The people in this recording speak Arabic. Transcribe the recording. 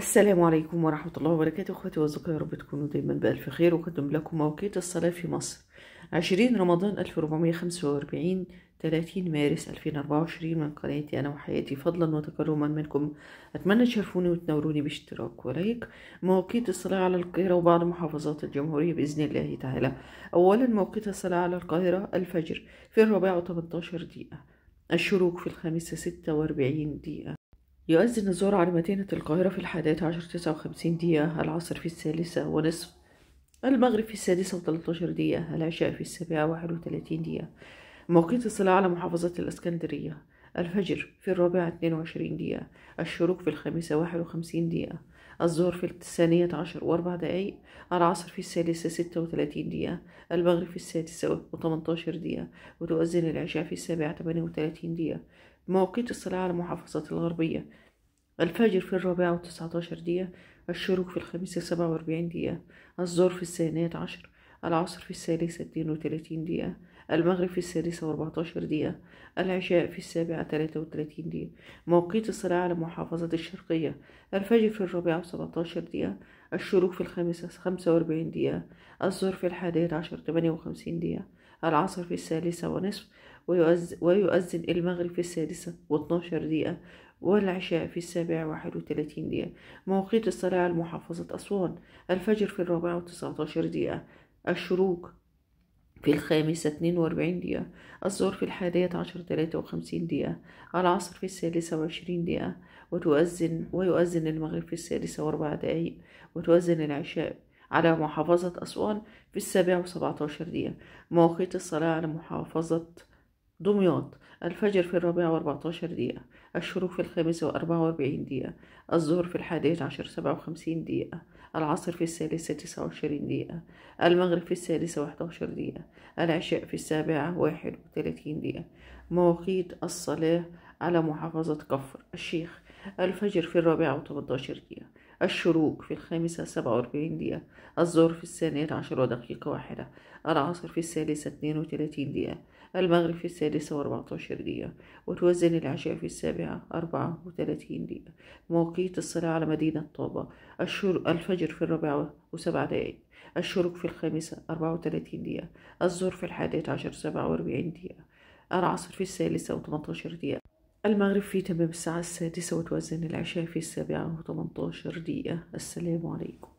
السلام عليكم ورحمة الله وبركاته أخواتي واصدقائي يا رب تكونوا دايما بألف خير وقدم لكم موقيت الصلاة في مصر عشرين رمضان ألف وربعمية خمسة وأربعين تلاتين مارس ألفين أربعة وعشرين من قناتي أنا وحياتي فضلا وتكرما منكم أتمنى تشرفوني وتنوروني باشتراك ولايك موقيت الصلاة على القاهرة وبعض محافظات الجمهورية بإذن الله تعالى أولا موقيت الصلاة على القاهرة الفجر في الرابعة وتمنتاشر دقيقة الشروق في الخامسة ستة وأربعين دقيقة يؤذن الزهر على مدينة القاهرة في الحادية عشر تسعة وخمسين دقيقة العصر في الثالثة ونصف المغرب في السادسة وتلتاشر دقيقة العشاء في السابعة واحد وتلاتين دقيقة موقيت الصلاة على محافظة الإسكندرية الفجر في الرابعة اتنين وعشرين دقيقة الشروق في الخامسة واحد وخمسين دقيقة الظهر في الثانية عشر وأربع دقايق العصر في الثالثة ستة وتلاتين دقيقة المغرب في السادسة وتمنتاشر دقيقة وتؤذن العشاء في السابعة تمانية وتلاتين دقيقة موقيت الصلاة على محافظة الغربية الفجر في الرابعة وتسعة عشر دقيقة الشروق في الخامسة سبعة وأربعين دقيقة الظهر في الثانية عشر العصر في الثالثة اتنين وتلاتين دقيقة المغرب في السادسة وأربعتاشر دقيقة العشاء في السابعة تلاتة وتلاتين دقيقة موقيت الصلاة على محافظة الشرقية الفجر في الرابعة وسبعتاشر دقيقة الشروق في الخامسة خمسة وأربعين دقيقة الظهر في الحادية عشر تمانية وخمسين دقيقة العصر في الثالثة ونصف ويؤذن المغرب في السادسة واتناشر دقيقة والعشاء في السابعة واحد وثلاثين دقيقة مواقيت الصلاة على محافظة أسوان الفجر في الرابعة وتسعة عشر دقيقة الشروق في الخامسة اتنين وأربعين دقيقة الظهر في الحادية عشر تلاتة وخمسين دقيقة العصر في السادسة وعشرين دقيقة وتؤذن ويؤذن المغرب في السادسة وأربع دقايق وتؤذن العشاء على محافظة أسوان في السابعة وسبعة عشر دقيقة مواقيت الصلاة على محافظة دمياط الفجر في الرابعة وأربعتاشر دقيقة الشروق في الخامسة وأربعة وأربعين دقيقة الظهر في الحادية عشر سبعة وخمسين دقيقة العصر في الثالثة تسعة وعشرين دقيقة المغرب في الثالثة واحدة عشر دقيقة العشاء في السابعة واحد وثلاثين دقيقة مواقيت الصلاة على محافظة كفر الشيخ الفجر في الرابعة عشر دقيقة الشروق في الخامسة سبعة وأربعين دقيقة الظهر في الثانية عشرة دقيقة واحدة العصر في الثالثة اثنين وثلاثين دقيقة المغرب في السادسة وأربعة عشر دقيقة وتوزن العشاء في السابعة أربعة وثلاثين دقيقة مواقيت الصلاة على مدينة طابة الفجر في الرابعة وسبع دقائق الشروق في الخامسة أربعة وثلاثين دقيقة الظهر في الحادية عشر سبعة وأربعين دقيقة العصر في الثالثة وثمانية عشر دقيقة المغرب في تمام الساعة السادسة وتوزن العشاء في السابعة عشر دقيقة السلام عليكم